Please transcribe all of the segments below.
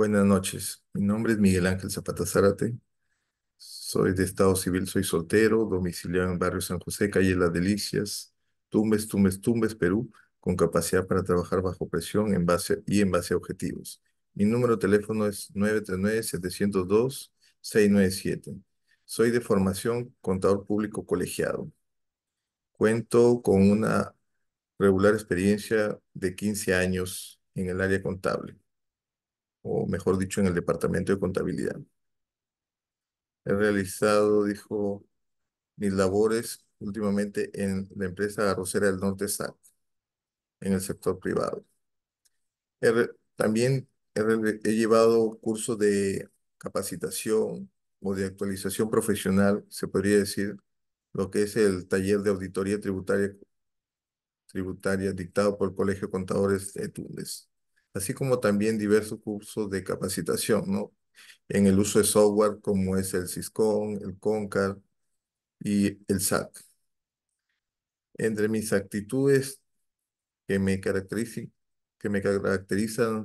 Buenas noches, mi nombre es Miguel Ángel Zapata Zárate, soy de Estado Civil, soy soltero, domiciliado en barrio San José, calle Las Delicias, Tumbes, Tumbes, Tumbes, Perú, con capacidad para trabajar bajo presión en base, y en base a objetivos. Mi número de teléfono es 939-702-697. Soy de formación contador público colegiado. Cuento con una regular experiencia de 15 años en el área contable o mejor dicho, en el departamento de contabilidad. He realizado, dijo, mis labores últimamente en la empresa arrocera del norte SAC, en el sector privado. también he, llevado cursos de capacitación o de actualización profesional, se podría decir, lo que es el taller de auditoría tributaria, tributaria dictado por el Colegio de Contadores de Túnez así como también diversos cursos de capacitación, ¿no? En el uso de software como es el Syscon, el Concar y el SAC. Entre mis actitudes que me caracterizan, que me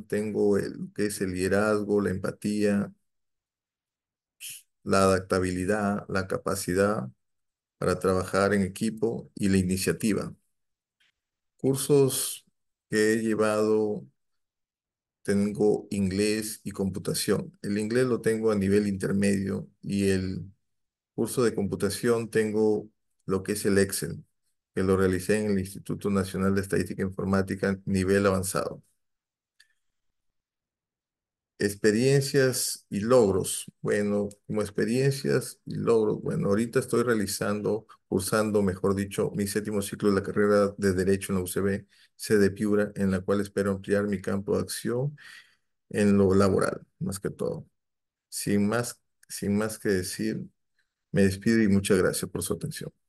tengo el, lo que es el liderazgo, la empatía, la adaptabilidad, la capacidad para trabajar en equipo y la iniciativa. Cursos que he llevado tengo inglés y computación. El inglés lo tengo a nivel intermedio y el curso de computación tengo lo que es el Excel, que lo realicé en el Instituto Nacional de Estadística e Informática nivel avanzado. Experiencias y logros. Bueno, como experiencias y logros, bueno, ahorita estoy realizando, cursando, mejor dicho, mi séptimo ciclo de la carrera de Derecho en la UCB, sede Piura, en la cual espero ampliar mi campo de acción en lo laboral, más que todo. Sin más, sin más que decir, me despido y muchas gracias por su atención.